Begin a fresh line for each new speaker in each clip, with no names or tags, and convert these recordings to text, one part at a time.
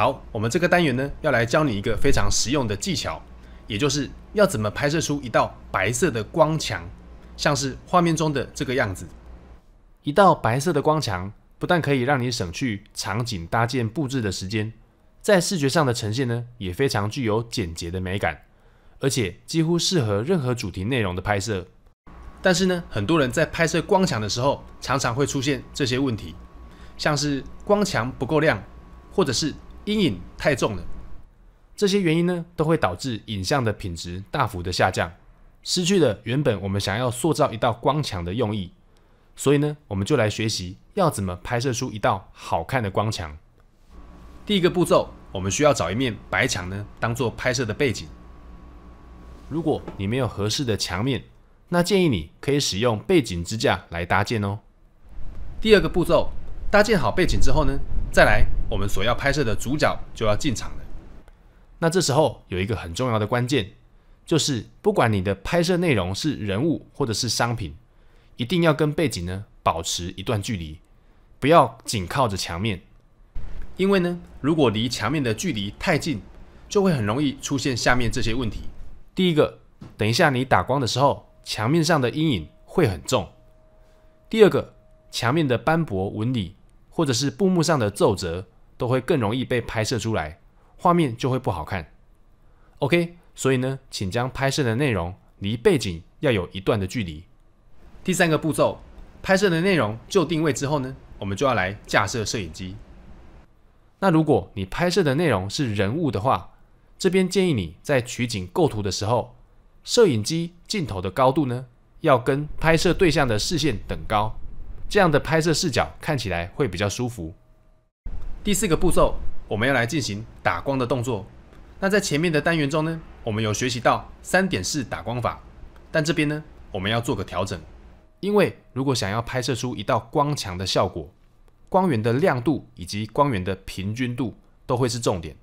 好，我们这个单元呢，要来教你一个非常实用的技巧，也就是要怎么拍摄出一道白色的光墙，像是画面中的这个样子。一道白色的光墙不但可以让你省去场景搭建布置的时间，在视觉上的呈现呢，也非常具有简洁的美感，而且几乎适合任何主题内容的拍摄。但是呢，很多人在拍摄光墙的时候，常常会出现这些问题，像是光墙不够亮，或者是阴影太重了，这些原因呢都会导致影像的品质大幅的下降，失去了原本我们想要塑造一道光墙的用意。所以呢，我们就来学习要怎么拍摄出一道好看的光墙。第一个步骤，我们需要找一面白墙呢当做拍摄的背景。如果你没有合适的墙面，那建议你可以使用背景支架来搭建哦。第二个步骤，搭建好背景之后呢？再来，我们所要拍摄的主角就要进场了。那这时候有一个很重要的关键，就是不管你的拍摄内容是人物或者是商品，一定要跟背景呢保持一段距离，不要紧靠着墙面。因为呢，如果离墙面的距离太近，就会很容易出现下面这些问题。第一个，等一下你打光的时候，墙面上的阴影会很重；第二个，墙面的斑驳纹理。或者是布幕上的奏折都会更容易被拍摄出来，画面就会不好看。OK，所以呢，请将拍摄的内容离背景要有一段的距离。第三个步骤，拍摄的内容就定位之后呢，我们就要来架设摄影机。那如果你拍摄的内容是人物的话，这边建议你在取景构图的时候，摄影机镜头的高度呢，要跟拍摄对象的视线等高。这样的拍摄视角看起来会比较舒服。第四个步骤，我们要来进行打光的动作。那在前面的单元中呢，我们有学习到三点式打光法，但这边呢，我们要做个调整。因为如果想要拍摄出一道光墙的效果，光源的亮度以及光源的平均度都会是重点。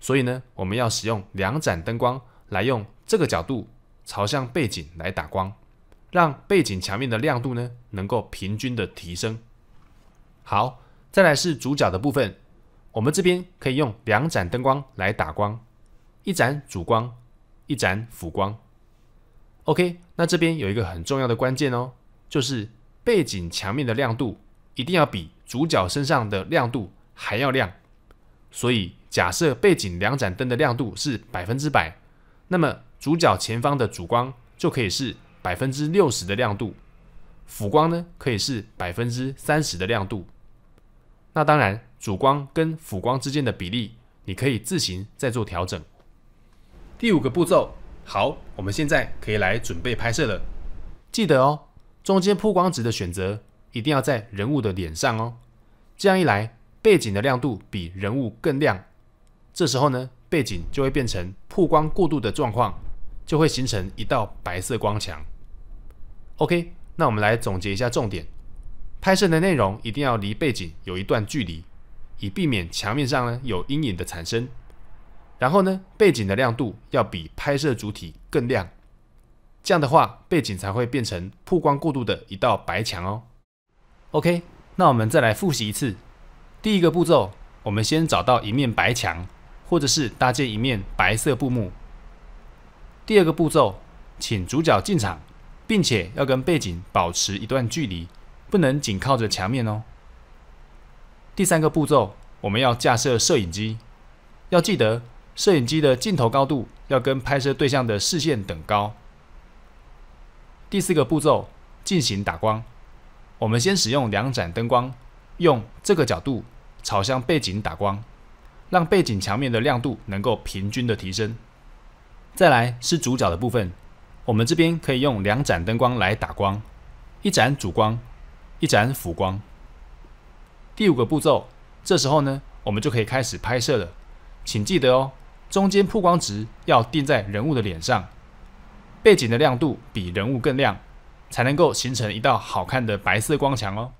所以呢，我们要使用两盏灯光来用这个角度朝向背景来打光。让背景墙面的亮度呢能够平均的提升。好，再来是主角的部分，我们这边可以用两盏灯光来打光，一盏主光，一盏辅光。OK，那这边有一个很重要的关键哦，就是背景墙面的亮度一定要比主角身上的亮度还要亮。所以假设背景两盏灯的亮度是百分之百，那么主角前方的主光就可以是。百分之六十的亮度，辅光呢可以是百分之三十的亮度。那当然，主光跟辅光之间的比例，你可以自行再做调整。第五个步骤，好，我们现在可以来准备拍摄了。记得哦，中间曝光值的选择一定要在人物的脸上哦。这样一来，背景的亮度比人物更亮，这时候呢，背景就会变成曝光过度的状况。就会形成一道白色光墙。OK，那我们来总结一下重点：拍摄的内容一定要离背景有一段距离，以避免墙面上呢有阴影的产生。然后呢，背景的亮度要比拍摄主体更亮，这样的话背景才会变成曝光过度的一道白墙哦。OK，那我们再来复习一次：第一个步骤，我们先找到一面白墙，或者是搭建一面白色布幕。第二个步骤，请主角进场，并且要跟背景保持一段距离，不能紧靠着墙面哦。第三个步骤，我们要架设摄影机，要记得摄影机的镜头高度要跟拍摄对象的视线等高。第四个步骤，进行打光。我们先使用两盏灯光，用这个角度朝向背景打光，让背景墙面的亮度能够平均的提升。再来是主角的部分，我们这边可以用两盏灯光来打光，一盏主光，一盏辅光。第五个步骤，这时候呢，我们就可以开始拍摄了。请记得哦，中间曝光值要定在人物的脸上，背景的亮度比人物更亮，才能够形成一道好看的白色光墙哦。